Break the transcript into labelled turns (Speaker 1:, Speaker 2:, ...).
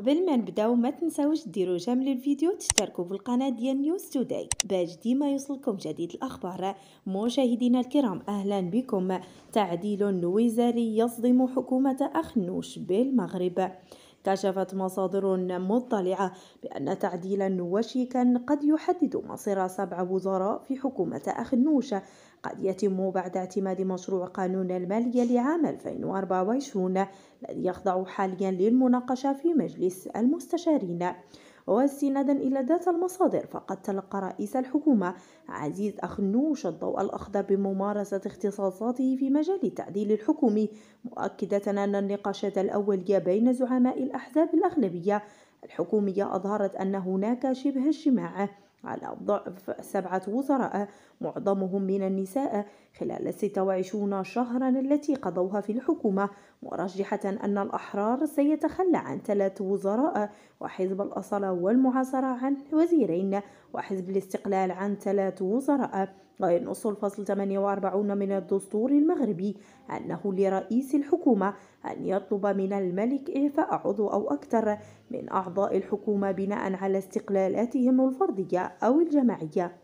Speaker 1: قبل ما نبداو ما تنساوش ديروا جيم للفيديو وتشتركوا في القناه ديال نيوز توداي باش ديما يوصلكم جديد الاخبار مشاهدينا الكرام اهلا بكم تعديل وزاري يصدم حكومه اخنوش بالمغرب كشفت مصادر مطلعة بأن تعديلا وشيكا قد يحدد مصير سبع وزراء في حكومة أخنوشة قد يتم بعد اعتماد مشروع قانون المالية لعام 2024 الذي يخضع حاليا للمناقشة في مجلس المستشارين واستنادا إلى ذات المصادر فقد تلقى رئيس الحكومة عزيز أخنوش الضوء الأخضر بممارسة اختصاصاته في مجال التعديل الحكومي مؤكدة أن النقاشات الأولية بين زعماء الأحزاب الأغلبية الحكومية أظهرت أن هناك شبه اجتماع على ضعف سبعة وزراء معظمهم من النساء خلال 26 شهرا التي قضوها في الحكومة مرجحة أن الأحرار سيتخلى عن ثلاث وزراء وحزب الأصالة والمعاصرة عن وزيرين وحزب الاستقلال عن ثلاث وزراء وينص الفصل 48 من الدستور المغربي أنه لرئيس الحكومة أن يطلب من الملك إعفاء عضو أو أكثر من أعضاء الحكومة بناء على استقلالاتهم الفردية أو الجماعية